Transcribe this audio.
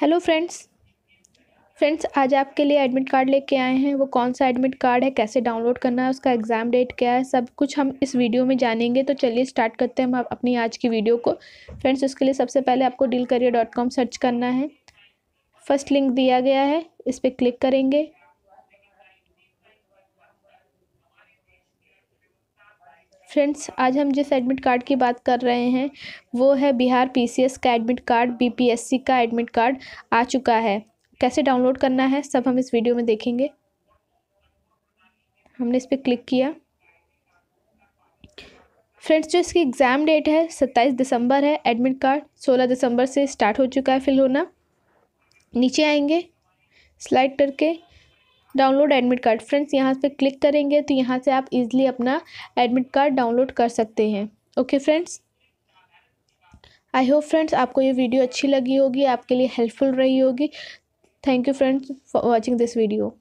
hello friends friends आज आपके लिए एडमिट कार्ड लेके आए हैं वो कौन सा एडमिट कार्ड है कैसे डाउनलोड करना है उसका एग्ज़ाम डेट क्या है सब कुछ हम इस वीडियो में जानेंगे तो चलिए स्टार्ट करते हैं हम अपनी आज की वीडियो को फ्रेंड्स उसके लिए सबसे पहले आपको deal career dot com search करना है फर्स्ट लिंक दिया गया है इस पर क्लिक करेंगे फ्रेंड्स आज हम जिस एडमिट कार्ड की बात कर रहे हैं वो है बिहार पीसीएस का एडमिट कार्ड बीपीएससी का एडमिट कार्ड आ चुका है कैसे डाउनलोड करना है सब हम इस वीडियो में देखेंगे हमने इस पर क्लिक किया फ्रेंड्स जो इसकी एग्ज़ाम डेट है सत्ताईस दिसंबर है एडमिट कार्ड सोलह दिसंबर से स्टार्ट हो चुका है फिल होना नीचे आएंगे स्लाइड करके डाउनलोड एडमिट कार्ड फ्रेंड्स यहाँ पे क्लिक करेंगे तो यहाँ से आप इजीली अपना एडमिट कार्ड डाउनलोड कर सकते हैं okay friends I hope friends आपको ये वीडियो अच्छी लगी होगी आपके लिए हेल्पफुल रही होगी thank you friends for watching this video